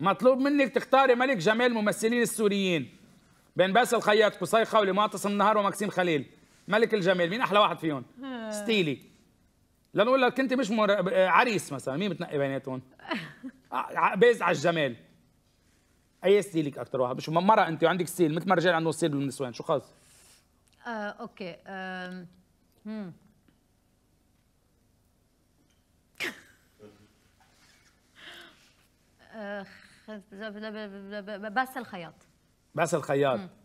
مطلوب منك تختاري ملك جمال الممثلين السوريين بين باسل خياط قصي خولي معتصم النهار ومكسيم خليل ملك الجمال مين احلى واحد فيهم ستيلي لنقول لك انت مش مر... عريس مثلا مين بتنقي بيناتهم بيز على الجمال اي ستيلك اكثر واحد مش مرة انت وعندك ستيل مثل ما الرجال عندهم ستيل بالنسوان شو خاص آه، اوكي آه، بس الخياط بس الخياط